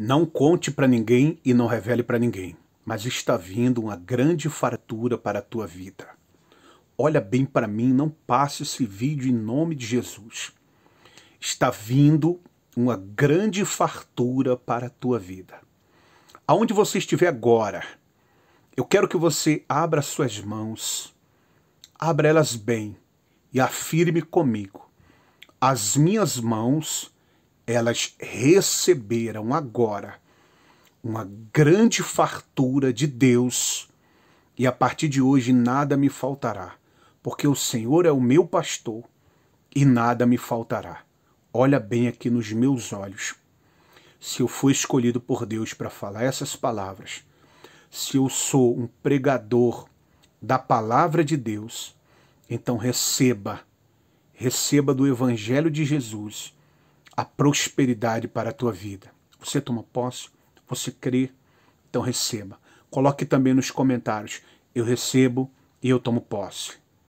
Não conte para ninguém e não revele para ninguém, mas está vindo uma grande fartura para a tua vida. Olha bem para mim, não passe esse vídeo em nome de Jesus. Está vindo uma grande fartura para a tua vida. Aonde você estiver agora, eu quero que você abra suas mãos, abra elas bem e afirme comigo: as minhas mãos elas receberam agora uma grande fartura de Deus, e a partir de hoje nada me faltará, porque o Senhor é o meu pastor e nada me faltará. Olha bem aqui nos meus olhos. Se eu fui escolhido por Deus para falar essas palavras, se eu sou um pregador da palavra de Deus, então receba, receba do Evangelho de Jesus a prosperidade para a tua vida. Você toma posse? Você crê? Então receba. Coloque também nos comentários: eu recebo e eu tomo posse.